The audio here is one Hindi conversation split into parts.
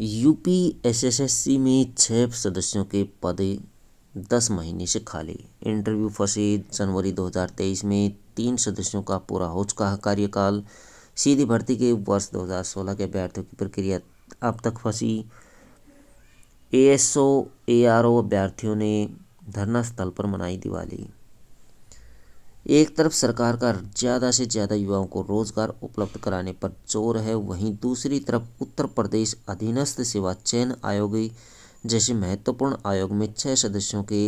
यूपी एसएसएससी में छः सदस्यों के पद दस महीने से खाली इंटरव्यू फंसे जनवरी 2023 में तीन सदस्यों का पूरा हो चुका है कार्यकाल सीधी भर्ती के वर्ष 2016 के अभ्यर्थियों की प्रक्रिया अब तक फंसी एएसओ एआरओ अभ्यर्थियों ने धरना स्थल पर मनाई दिवाली एक तरफ सरकार का ज़्यादा से ज़्यादा युवाओं को रोजगार उपलब्ध कराने पर जोर है वहीं दूसरी तरफ उत्तर प्रदेश अधीनस्थ सेवा चयन आयोग जैसे महत्वपूर्ण आयोग में छः सदस्यों के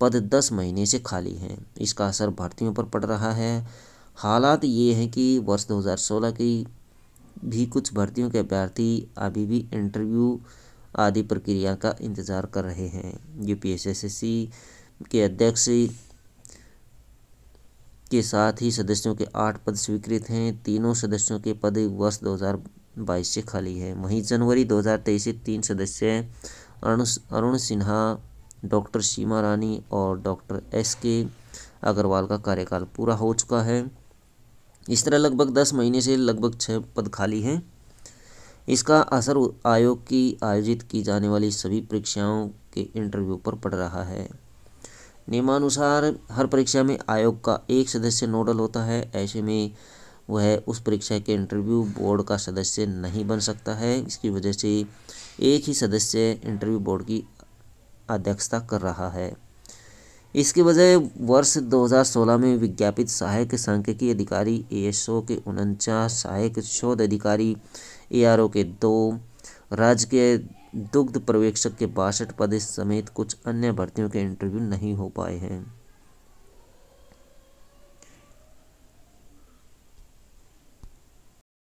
पद दस महीने से खाली हैं इसका असर भर्तियों पर पड़ रहा है हालात ये हैं कि वर्ष 2016 की भी कुछ भर्तियों के अभ्यर्थी अभी भी इंटरव्यू आदि प्रक्रिया का इंतज़ार कर रहे हैं यू के अध्यक्ष के साथ ही सदस्यों के आठ पद स्वीकृत हैं तीनों सदस्यों के पद वर्ष 2022 से खाली हैं वहीं जनवरी 2023 से तीन सदस्य अरुण अरुण सिन्हा डॉक्टर सीमा रानी और डॉक्टर एस के अग्रवाल का कार्यकाल पूरा हो चुका है इस तरह लगभग दस महीने से लगभग छः पद खाली हैं इसका असर आयोग की आयोजित की जाने वाली सभी परीक्षाओं के इंटरव्यू पर पड़ रहा है नियमानुसार हर परीक्षा में आयोग का एक सदस्य नोडल होता है ऐसे में वह उस परीक्षा के इंटरव्यू बोर्ड का सदस्य नहीं बन सकता है इसकी वजह से एक ही सदस्य इंटरव्यू बोर्ड की अध्यक्षता कर रहा है इसके वजह वर्ष 2016 में विज्ञापित सहायक सांख्यिकी अधिकारी ए के उनचास सहायक शोध अधिकारी ए के दो राज्य के दुग्ध पर्यवेक्षक के बासठ पद समेत कुछ अन्य भर्तियों के इंटरव्यू नहीं हो पाए हैं